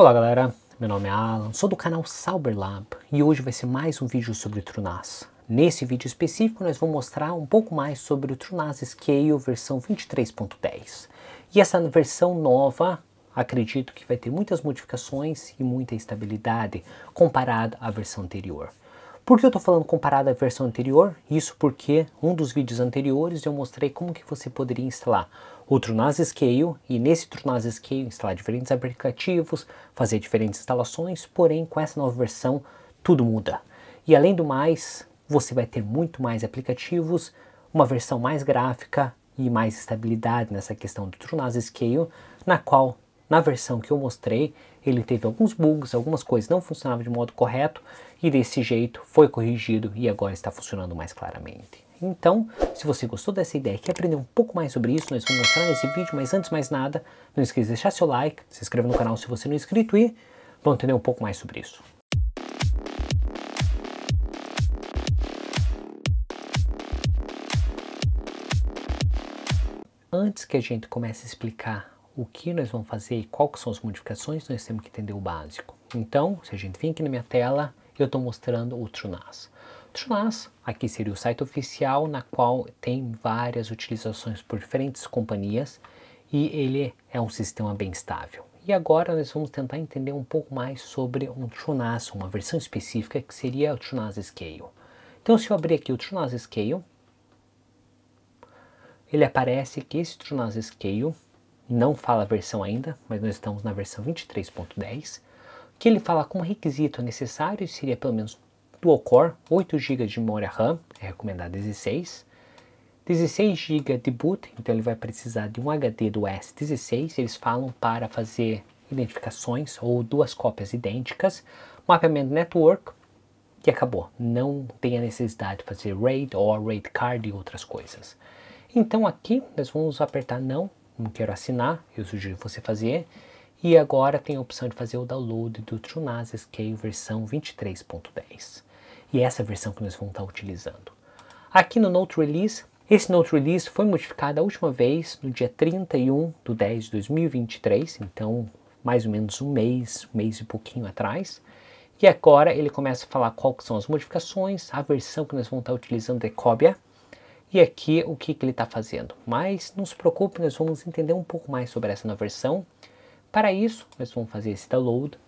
Olá galera, meu nome é Alan, sou do canal SauberLab e hoje vai ser mais um vídeo sobre o Trunas. Nesse vídeo específico nós vamos mostrar um pouco mais sobre o Trunas Scale versão 23.10. E essa versão nova, acredito que vai ter muitas modificações e muita estabilidade comparada à versão anterior. Por que eu estou falando comparado à versão anterior? Isso porque um dos vídeos anteriores eu mostrei como que você poderia instalar o Trunase Scale e nesse Trunas Scale instalar diferentes aplicativos, fazer diferentes instalações, porém com essa nova versão tudo muda. E além do mais, você vai ter muito mais aplicativos, uma versão mais gráfica e mais estabilidade nessa questão do Trunas Scale, na qual na versão que eu mostrei, ele teve alguns bugs, algumas coisas não funcionavam de modo correto e desse jeito foi corrigido e agora está funcionando mais claramente. Então, se você gostou dessa ideia e quer aprender um pouco mais sobre isso, nós vamos mostrar nesse vídeo, mas antes de mais nada, não esqueça de deixar seu like, se inscreva no canal se você não é inscrito e vamos entender um pouco mais sobre isso. Antes que a gente comece a explicar o que nós vamos fazer e quais são as modificações, nós temos que entender o básico. Então, se a gente vir aqui na minha tela, eu estou mostrando o TrueNAS. Trust. Aqui seria o site oficial, na qual tem várias utilizações por diferentes companhias e ele é um sistema bem estável. E agora nós vamos tentar entender um pouco mais sobre um TrueNAS, uma versão específica que seria o TrueNAS Scale. Então se eu abrir aqui o TrueNAS Scale, ele aparece que esse TrueNAS Scale não fala a versão ainda, mas nós estamos na versão 23.10, que ele fala como requisito necessário seria pelo menos dual-core, 8 GB de memória RAM, é recomendado 16, 16 GB de boot, então ele vai precisar de um HD do S16, eles falam para fazer identificações ou duas cópias idênticas, mapeamento network e acabou, não tem a necessidade de fazer RAID ou RAID card e outras coisas. Então aqui nós vamos apertar não, não quero assinar, eu sugiro você fazer, e agora tem a opção de fazer o download do TrueNAS Scale versão 23.10 e é essa versão que nós vamos estar utilizando. Aqui no Note Release, esse Note Release foi modificado a última vez no dia 31 de 10 de 2023, então mais ou menos um mês, um mês e pouquinho atrás. E agora ele começa a falar quais são as modificações, a versão que nós vamos estar utilizando é Cobia, e aqui o que, que ele está fazendo. Mas não se preocupe, nós vamos entender um pouco mais sobre essa nova versão. Para isso, nós vamos fazer esse download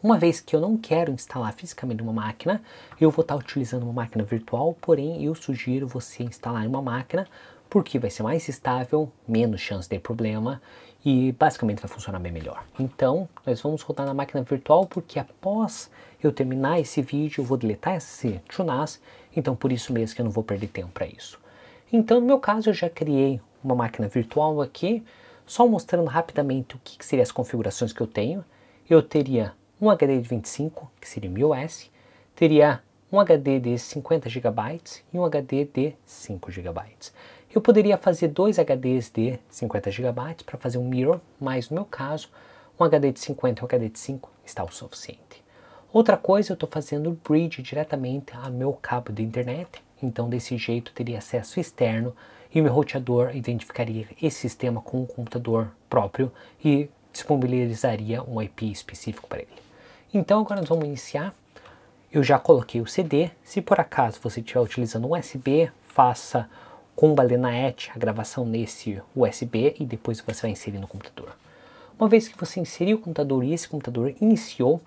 uma vez que eu não quero instalar fisicamente uma máquina, eu vou estar utilizando uma máquina virtual, porém eu sugiro você instalar em uma máquina porque vai ser mais estável, menos chance de problema e basicamente vai funcionar bem melhor. Então, nós vamos rodar na máquina virtual porque após eu terminar esse vídeo, eu vou deletar esse TUNAS, então por isso mesmo que eu não vou perder tempo para isso. Então, no meu caso, eu já criei uma máquina virtual aqui, só mostrando rapidamente o que, que seriam as configurações que eu tenho. Eu teria um HD de 25, que seria 1000S, teria um HD de 50 GB e um HD de 5 GB. Eu poderia fazer dois HDs de 50 GB para fazer um mirror, mas no meu caso, um HD de 50 e um HD de 5 está o suficiente. Outra coisa, eu estou fazendo o bridge diretamente a meu cabo de internet, então desse jeito teria acesso externo e o meu roteador identificaria esse sistema com um computador próprio e disponibilizaria um IP específico para ele. Então agora nós vamos iniciar. Eu já coloquei o CD. Se por acaso você estiver utilizando USB, faça com o Balenaet a gravação nesse USB e depois você vai inserir no computador. Uma vez que você inseriu o computador e esse computador iniciou,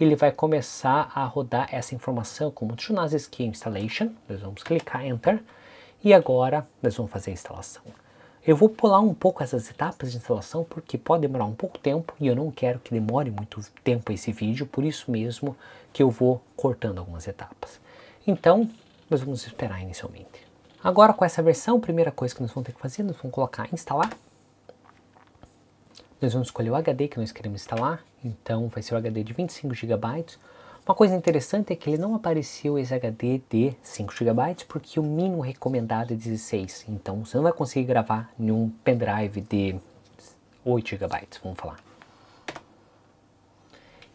ele vai começar a rodar essa informação como Tsunase Key Installation. Nós vamos clicar Enter e agora nós vamos fazer a instalação. Eu vou pular um pouco essas etapas de instalação porque pode demorar um pouco tempo e eu não quero que demore muito tempo esse vídeo, por isso mesmo que eu vou cortando algumas etapas. Então, nós vamos esperar inicialmente. Agora com essa versão, a primeira coisa que nós vamos ter que fazer, nós vamos colocar instalar. Nós vamos escolher o HD que nós queremos instalar, então vai ser o HD de 25 GB. Uma coisa interessante é que ele não apareceu esse HD de 5 GB porque o mínimo recomendado é 16. Então você não vai conseguir gravar um pendrive de 8 GB, vamos falar.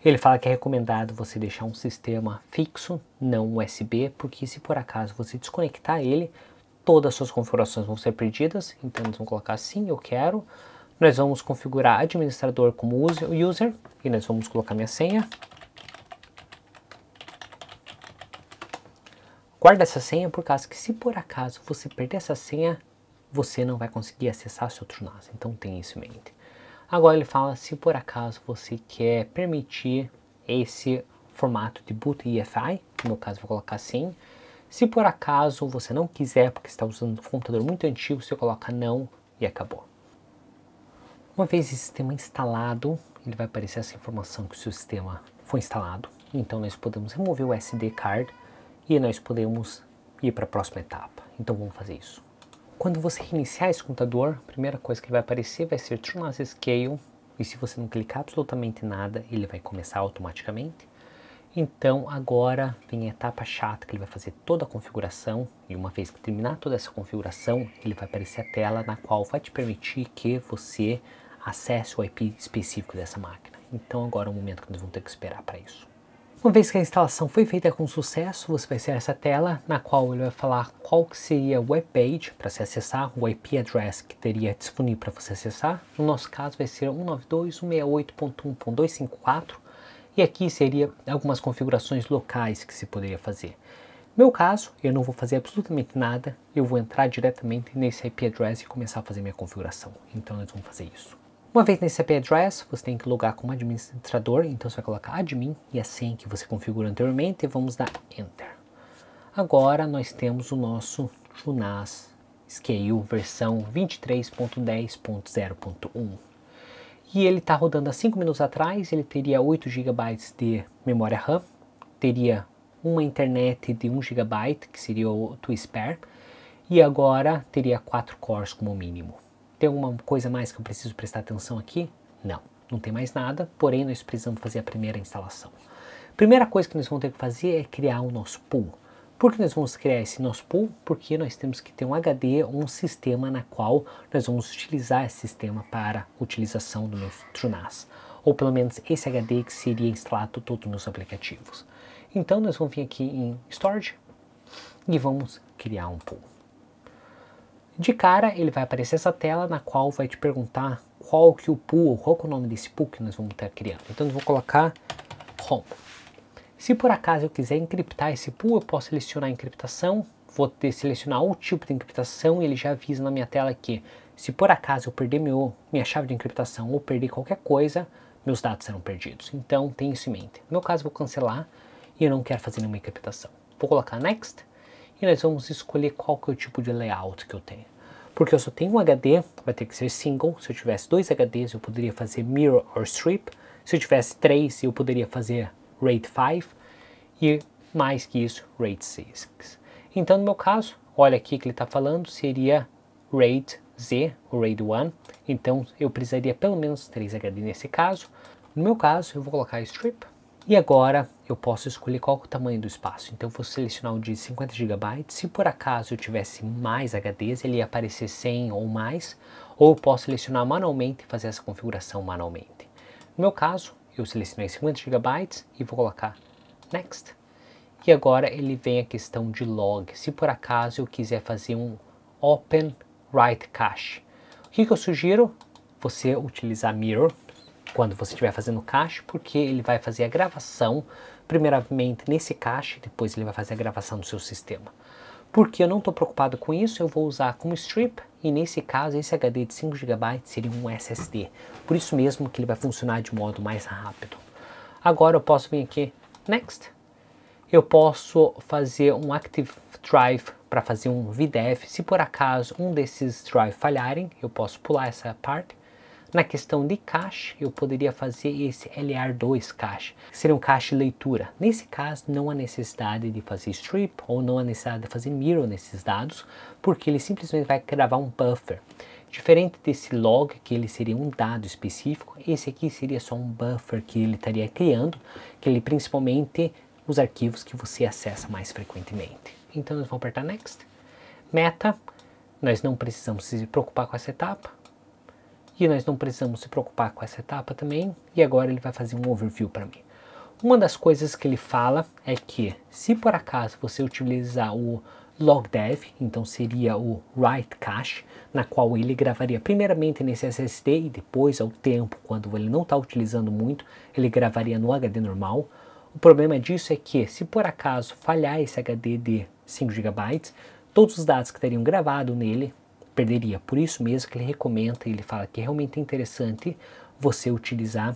Ele fala que é recomendado você deixar um sistema fixo, não USB, porque se por acaso você desconectar ele, todas as suas configurações vão ser perdidas. Então eles vão colocar assim, eu quero. Nós vamos configurar administrador como user e nós vamos colocar minha senha. Guarda essa senha por causa que se por acaso você perder essa senha, você não vai conseguir acessar seu Trunasa. Então tenha isso em mente. Agora ele fala se por acaso você quer permitir esse formato de boot EFI, no meu caso vou colocar sim. Se por acaso você não quiser porque está usando um computador muito antigo, você coloca não e acabou. Uma vez esse sistema instalado, ele vai aparecer essa informação que o seu sistema foi instalado. Então nós podemos remover o SD card e nós podemos ir para a próxima etapa. Então vamos fazer isso. Quando você reiniciar esse computador, a primeira coisa que vai aparecer vai ser Turn Off Scale, e se você não clicar absolutamente nada, ele vai começar automaticamente. Então agora vem a etapa chata, que ele vai fazer toda a configuração, e uma vez que terminar toda essa configuração, ele vai aparecer a tela na qual vai te permitir que você acesse o IP específico dessa máquina. Então agora é o momento que nós vamos ter que esperar para isso. Uma vez que a instalação foi feita com sucesso, você vai ter essa tela na qual ele vai falar qual que seria a web page para se acessar, o IP address que teria disponível para você acessar. No nosso caso vai ser 192.168.1.254 e aqui seria algumas configurações locais que se poderia fazer. No meu caso, eu não vou fazer absolutamente nada, eu vou entrar diretamente nesse IP address e começar a fazer minha configuração. Então nós vamos fazer isso. Uma vez nesse IP address, você tem que logar como administrador, então você vai colocar admin e é a assim senha que você configurou anteriormente e vamos dar enter. Agora nós temos o nosso Junas Scale versão 23.10.0.1 e ele está rodando há 5 minutos atrás, ele teria 8 GB de memória RAM, teria uma internet de 1 GB, que seria o Twispare, e agora teria 4 cores como mínimo. Tem alguma coisa mais que eu preciso prestar atenção aqui? Não, não tem mais nada, porém nós precisamos fazer a primeira instalação. Primeira coisa que nós vamos ter que fazer é criar o nosso pool. Por que nós vamos criar esse nosso pool? Porque nós temos que ter um HD, um sistema na qual nós vamos utilizar esse sistema para utilização do nosso TrueNAS. Ou pelo menos esse HD que seria instalado todos os meus aplicativos. Então nós vamos vir aqui em Storage e vamos criar um pool. De cara, ele vai aparecer essa tela na qual vai te perguntar qual que o pool, qual que é o nome desse pool que nós vamos estar criando. Então eu vou colocar home. Se por acaso eu quiser encriptar esse pool, eu posso selecionar a encriptação, vou selecionar o tipo de encriptação e ele já avisa na minha tela que se por acaso eu perder meu, minha chave de encriptação ou perder qualquer coisa, meus dados serão perdidos. Então tenha isso em mente. No meu caso, vou cancelar e eu não quero fazer nenhuma encriptação. Vou colocar next e nós vamos escolher qual que é o tipo de layout que eu tenho. Porque eu só tenho um HD, vai ter que ser single. Se eu tivesse dois HDs, eu poderia fazer mirror or strip. Se eu tivesse três, eu poderia fazer RAID 5 e mais que isso, RAID 6. Então, no meu caso, olha aqui que ele está falando, seria RAID Z, o RAID 1. Então, eu precisaria pelo menos 3 HD nesse caso. No meu caso, eu vou colocar strip e agora eu posso escolher qual é o tamanho do espaço. Então vou selecionar o de 50 GB. Se por acaso eu tivesse mais HDs, ele ia aparecer 100 ou mais, ou eu posso selecionar manualmente e fazer essa configuração manualmente. No meu caso, eu selecionei 50 GB e vou colocar Next. E agora ele vem a questão de log. Se por acaso eu quiser fazer um Open Write Cache, o que, que eu sugiro? Você utilizar Mirror quando você estiver fazendo cache, porque ele vai fazer a gravação primeiramente nesse cache, depois ele vai fazer a gravação no seu sistema. Porque eu não estou preocupado com isso, eu vou usar como strip e nesse caso esse HD de 5 GB seria um SSD. Por isso mesmo que ele vai funcionar de modo mais rápido. Agora eu posso vir aqui, Next. Eu posso fazer um Active Drive para fazer um VDEV. Se por acaso um desses drives falharem, eu posso pular essa parte na questão de cache, eu poderia fazer esse LR2 cache, que seria um cache leitura. Nesse caso, não há necessidade de fazer strip ou não há necessidade de fazer mirror nesses dados, porque ele simplesmente vai gravar um buffer. Diferente desse log, que ele seria um dado específico, esse aqui seria só um buffer que ele estaria criando, que ele principalmente os arquivos que você acessa mais frequentemente. Então, nós vamos apertar Next. Meta, nós não precisamos se preocupar com essa etapa e nós não precisamos se preocupar com essa etapa também. E agora ele vai fazer um overview para mim. Uma das coisas que ele fala é que se por acaso você utilizar o logdev, então seria o write cache, na qual ele gravaria primeiramente nesse SSD e depois ao tempo, quando ele não está utilizando muito, ele gravaria no HD normal. O problema disso é que se por acaso falhar esse HD de 5 GB, todos os dados que teriam gravado nele perderia. Por isso mesmo que ele recomenda, ele fala que é realmente é interessante você utilizar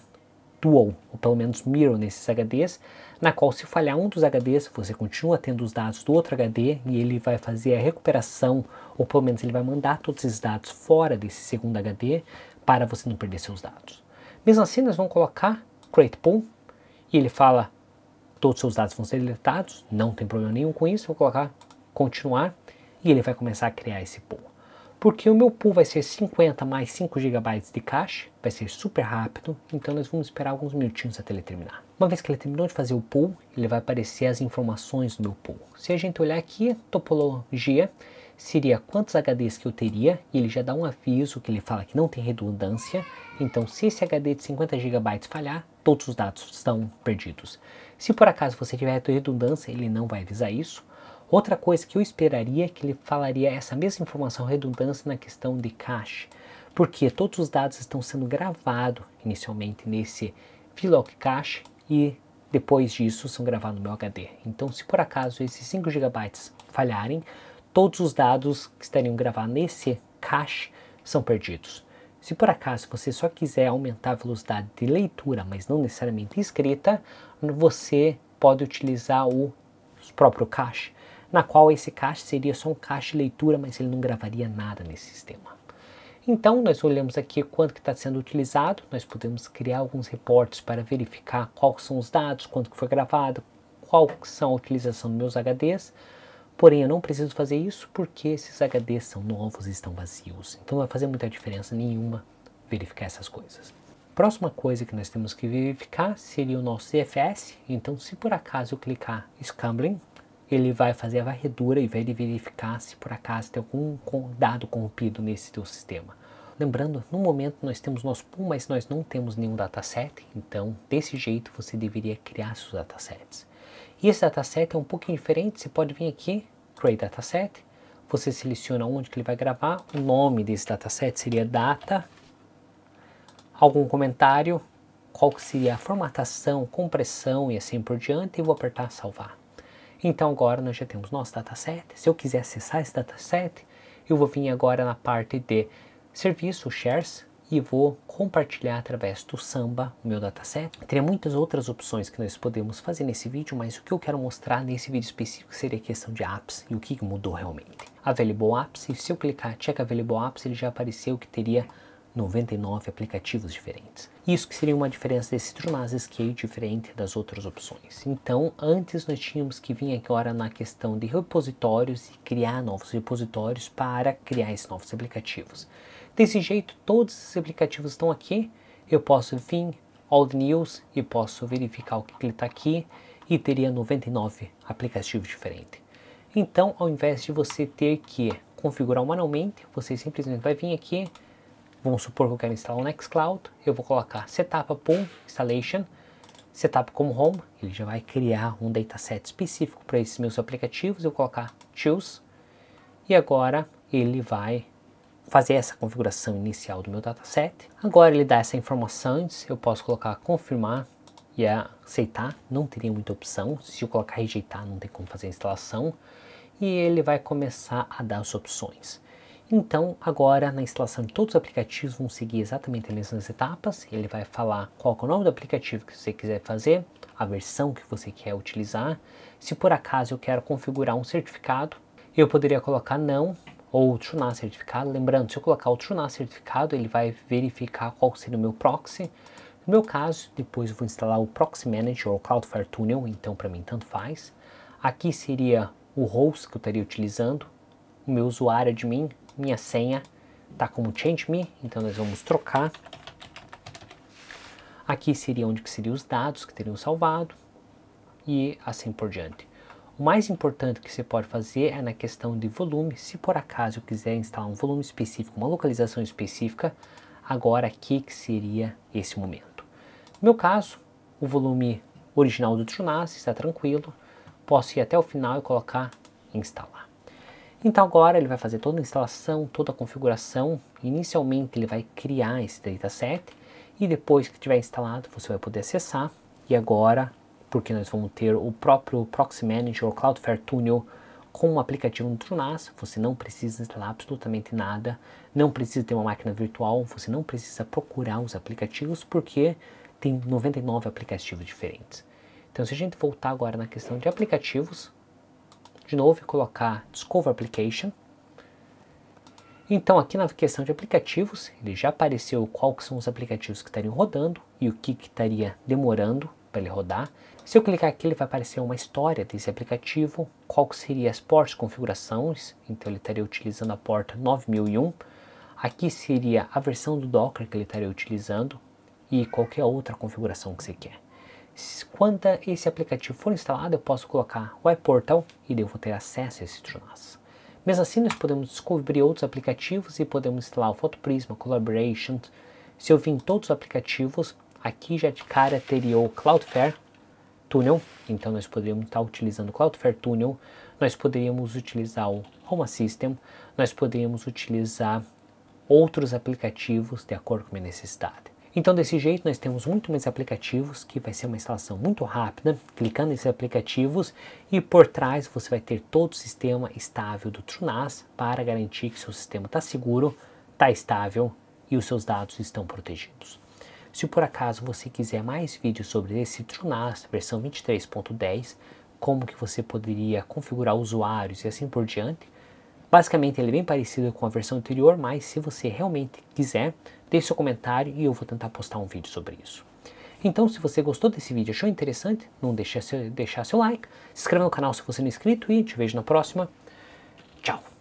Dual, ou pelo menos Mirror nesses HDs, na qual se falhar um dos HDs, você continua tendo os dados do outro HD e ele vai fazer a recuperação, ou pelo menos ele vai mandar todos esses dados fora desse segundo HD para você não perder seus dados. Mesmo assim, nós vamos colocar Create Pool e ele fala todos os seus dados vão ser deletados, não tem problema nenhum com isso, vou colocar continuar e ele vai começar a criar esse pool porque o meu pool vai ser 50 mais 5 GB de cache, vai ser super rápido, então nós vamos esperar alguns minutinhos até ele terminar. Uma vez que ele terminou de fazer o pool, ele vai aparecer as informações do meu pool. Se a gente olhar aqui, topologia, seria quantos HDs que eu teria, e ele já dá um aviso que ele fala que não tem redundância, então se esse HD de 50 GB falhar, todos os dados estão perdidos. Se por acaso você tiver redundância, ele não vai avisar isso, Outra coisa que eu esperaria é que ele falaria essa mesma informação redundância na questão de cache, porque todos os dados estão sendo gravados inicialmente nesse VLOC cache e depois disso são gravados no meu HD. Então, se por acaso esses 5 GB falharem, todos os dados que estariam gravados nesse cache são perdidos. Se por acaso você só quiser aumentar a velocidade de leitura, mas não necessariamente escrita, você pode utilizar o próprio cache na qual esse cache seria só um cache de leitura, mas ele não gravaria nada nesse sistema. Então, nós olhamos aqui quanto que está sendo utilizado, nós podemos criar alguns reportes para verificar quais são os dados, quanto que foi gravado, qual são a utilização dos meus HDs, porém eu não preciso fazer isso porque esses HDs são novos e estão vazios, então não vai fazer muita diferença nenhuma verificar essas coisas. Próxima coisa que nós temos que verificar seria o nosso CFS, então se por acaso eu clicar Scambling, ele vai fazer a varredura e vai verificar se por acaso tem algum dado corrompido nesse teu sistema. Lembrando, no momento nós temos nosso pool, mas nós não temos nenhum dataset, então desse jeito você deveria criar seus datasets. E esse dataset é um pouquinho diferente, você pode vir aqui, Create Dataset, você seleciona onde que ele vai gravar, o nome desse dataset seria data, algum comentário, qual seria a formatação, compressão e assim por diante, e vou apertar salvar. Então agora nós já temos nosso dataset. Se eu quiser acessar esse dataset, eu vou vir agora na parte de serviço, shares, e vou compartilhar através do Samba o meu dataset. Teria muitas outras opções que nós podemos fazer nesse vídeo, mas o que eu quero mostrar nesse vídeo específico seria a questão de apps e o que mudou realmente. Available apps, e se eu clicar check available apps, ele já apareceu que teria 99 aplicativos diferentes. Isso que seria uma diferença desse Tronaz Scale diferente das outras opções. Então, antes nós tínhamos que vir agora na questão de repositórios e criar novos repositórios para criar esses novos aplicativos. Desse jeito, todos esses aplicativos estão aqui. Eu posso vir All News e posso verificar o que está aqui e teria 99 aplicativos diferentes. Então, ao invés de você ter que configurar manualmente, você simplesmente vai vir aqui, Vamos supor que eu quero instalar o Nextcloud, eu vou colocar setup pull installation, setup como home, ele já vai criar um dataset específico para esses meus aplicativos, eu vou colocar choose, e agora ele vai fazer essa configuração inicial do meu dataset. Agora ele dá essa informação antes, eu posso colocar confirmar e aceitar, não teria muita opção, se eu colocar rejeitar não tem como fazer a instalação, e ele vai começar a dar as opções. Então, agora na instalação de todos os aplicativos, vão seguir exatamente as mesmas etapas. Ele vai falar qual é o nome do aplicativo que você quiser fazer, a versão que você quer utilizar. Se por acaso eu quero configurar um certificado, eu poderia colocar não ou Trunar certificado. Lembrando, se eu colocar o Trunar certificado, ele vai verificar qual seria o meu proxy. No meu caso, depois eu vou instalar o Proxy Manager ou Cloudflare Tunnel, então para mim tanto faz. Aqui seria o host que eu estaria utilizando, o meu usuário admin, é minha senha tá como change me, então nós vamos trocar. Aqui seria onde que seriam os dados que teriam salvado e assim por diante. O mais importante que você pode fazer é na questão de volume. Se por acaso eu quiser instalar um volume específico, uma localização específica, agora aqui que seria esse momento. No meu caso, o volume original do Trinase está tranquilo. Posso ir até o final e colocar instalar. Então agora ele vai fazer toda a instalação, toda a configuração. Inicialmente ele vai criar esse dataset e depois que tiver instalado você vai poder acessar. E agora, porque nós vamos ter o próprio Proxy Manager ou Cloudflare Tunnel com o aplicativo do Trunas, você não precisa instalar absolutamente nada, não precisa ter uma máquina virtual, você não precisa procurar os aplicativos porque tem 99 aplicativos diferentes. Então se a gente voltar agora na questão de aplicativos, de novo e colocar Discover Application. Então aqui na questão de aplicativos, ele já apareceu quais são os aplicativos que estariam rodando e o que, que estaria demorando para ele rodar. Se eu clicar aqui, ele vai aparecer uma história desse aplicativo, qual que seria as portas configurações, então ele estaria utilizando a porta 9001. Aqui seria a versão do Docker que ele estaria utilizando e qualquer outra configuração que você quer. Quando esse aplicativo for instalado, eu posso colocar o iPortal e eu vou ter acesso a esse Jonas. Mesmo assim, nós podemos descobrir outros aplicativos e podemos instalar o Photoprisma, Collaboration. Se eu vim em todos os aplicativos, aqui já de cara teria o Cloudflare Tunnel, então nós poderíamos estar utilizando o Cloudflare Tunnel, nós poderíamos utilizar o Home Assistant, nós poderíamos utilizar outros aplicativos de acordo com a minha necessidade. Então, desse jeito, nós temos muito mais aplicativos, que vai ser uma instalação muito rápida, clicando nesses aplicativos, e por trás você vai ter todo o sistema estável do TrueNAS para garantir que seu sistema está seguro, está estável e os seus dados estão protegidos. Se por acaso você quiser mais vídeos sobre esse TrueNAS versão 23.10, como que você poderia configurar usuários e assim por diante, basicamente ele é bem parecido com a versão anterior, mas se você realmente quiser, Deixe seu comentário e eu vou tentar postar um vídeo sobre isso. Então, se você gostou desse vídeo e achou interessante, não deixe seu, deixar seu like, se inscreva no canal se você não é inscrito e te vejo na próxima. Tchau!